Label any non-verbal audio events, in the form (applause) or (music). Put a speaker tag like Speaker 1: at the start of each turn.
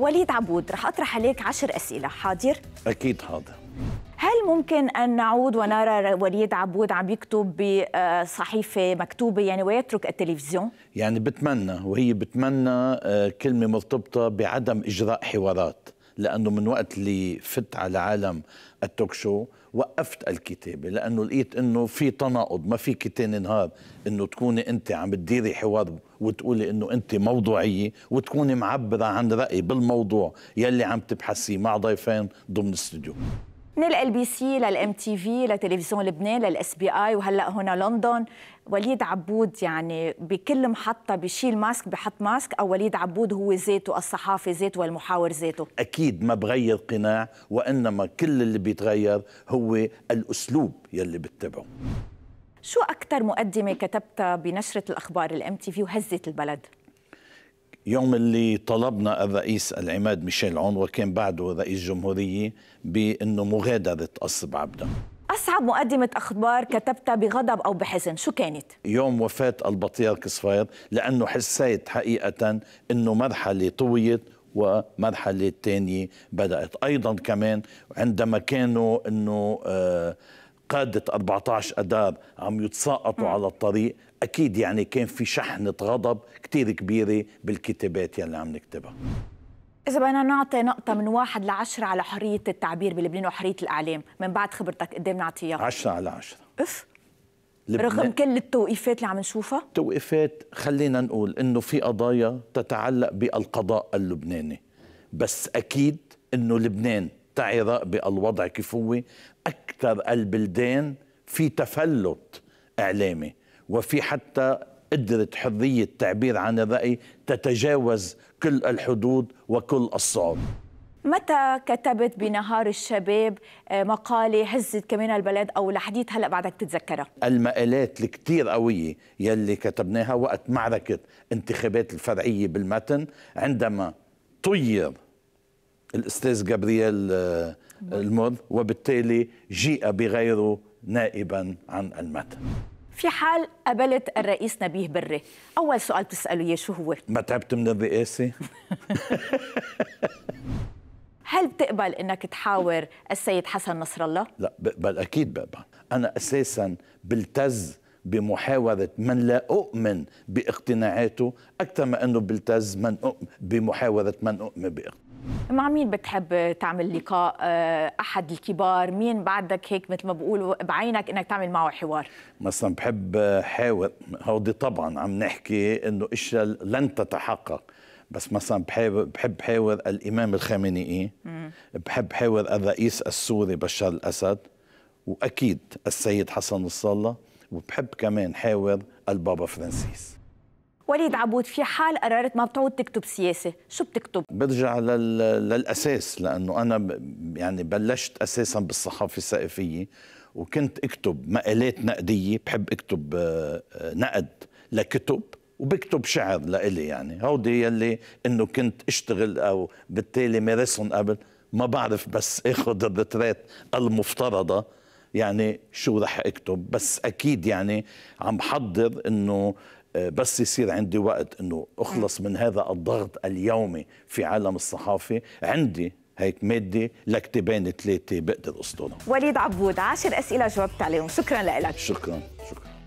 Speaker 1: وليد عبود رح أطرح عليك عشر أسئلة حاضر؟
Speaker 2: أكيد حاضر
Speaker 1: هل ممكن أن نعود ونرى وليد عبود عم يكتب بصحيفة مكتوبة يعني ويترك التلفزيون؟
Speaker 2: يعني بتمنى وهي بتمنى آه، كلمة مرتبطة بعدم إجراء حوارات لأنه من وقت اللي فت على عالم التوك شو وقفت الكتابة لأنه لقيت أنه في تناقض ما فيك تاني نهار أنه تكوني أنت عم تديري حوار وتقولي أنه أنت موضوعية وتكوني معبرة عن رأي بالموضوع يلي عم تبحثي مع ضيفين ضمن الاستوديو
Speaker 1: من ال بي سي للام تي في لتلفزيون لبنان للاس بي اي وهلا هنا لندن وليد عبود يعني بكل محطة بشيل ماسك بحط ماسك أو وليد عبود هو ذاته الصحافي ذاته والمحاور ذاته
Speaker 2: أكيد ما بغير قناع وإنما كل اللي بيتغير هو الأسلوب يلي بتبعه
Speaker 1: شو أكثر مقدمة كتبتها بنشرة الأخبار الام تي في وهزت البلد؟
Speaker 2: يوم اللي طلبنا الرئيس العماد ميشيل عون وكان بعده رئيس جمهورية بأنه مغادرة قصب عبده
Speaker 1: أصعب مقدمة أخبار كتبتها بغضب أو بحزن شو كانت؟
Speaker 2: يوم وفاة البطيار كسفير لأنه حسيت حقيقة أنه مرحلة طويت ومرحلة تانية بدأت أيضا كمان عندما كانوا أنه آه قادة 14 أدار عم يتساقطوا على الطريق اكيد يعني كان في شحنه غضب كثير كبيره بالكتابات يلي عم نكتبها
Speaker 1: إذا بدنا نعطي نقطة من واحد لعشرة على حرية التعبير بلبنان وحرية الإعلام من بعد خبرتك قدام نعطيها
Speaker 2: عشرة على عشرة أف لبنان. رغم
Speaker 1: كل التوقيفات اللي عم نشوفها
Speaker 2: توقيفات خلينا نقول إنه في قضايا تتعلق بالقضاء اللبناني بس أكيد إنه لبنان تعي تعرق الوضع كيف هو أكثر البلدان في تفلت إعلامي وفي حتى قدرة حرية التعبير عن الرأي تتجاوز كل الحدود وكل الصعوبات.
Speaker 1: متى كتبت بنهار الشباب آه، مقالة هزت كمان البلد أو لحديت هلأ بعدك تتذكرها
Speaker 2: المقالات الكتير قوية يلي كتبناها وقت معركة انتخابات الفرعية بالمتن عندما طير الأستاذ جابرييل آه، المر وبالتالي جيء بغيره نائبا عن المتن
Speaker 1: في حال قبلت الرئيس نبيه بري أول سؤال بتسأله إياه شو هو؟
Speaker 2: ما تعبت من الرئاسة؟ (laughs)
Speaker 1: هل بتقبل انك تحاور السيد حسن نصر الله؟
Speaker 2: لا بقبل اكيد بقبل، انا اساسا بلتز بمحاورة من لا أؤمن باقتناعاته أكثر ما أنه بلتز من أؤمن بمحاورة من أؤمن باقتناعاته
Speaker 1: مع مين بتحب تعمل لقاء آه، احد الكبار مين بعدك هيك مثل ما بقولوا بعينك انك تعمل معه حوار
Speaker 2: مثلا بحب حاول هودي طبعا عم نحكي انه اشياء لن تتحقق بس مثلا بحب بحب حاور الامام الخامنئي بحب حاور الرئيس السوري بشار الاسد واكيد السيد حسن نصر الله وبحب كمان حاور البابا فرانسيس
Speaker 1: وليد عبود في حال قررت ما بتعود تكتب سياسة
Speaker 2: شو بتكتب؟ برجع لل... للأساس لأنه أنا يعني بلشت أساسا بالصحافة الثقافية وكنت أكتب مقالات نقدية بحب أكتب آه، آه، نقد لكتب وبكتب شعر لإلي يعني هودي يلي انه كنت اشتغل او بالتالي مارسهم قبل ما بعرف بس اخذ الرترات المفترضه يعني شو رح اكتب بس اكيد يعني عم حضر انه آه، بس يصير عندي وقت انه اخلص من هذا الضغط اليومي في عالم الصحافه عندي هيك ماده لكتبين ثلاثه بقدر اسطولهم
Speaker 1: وليد عبود عشر اسئله جاوبت عليهم شكرا لك
Speaker 2: شكرا شكرا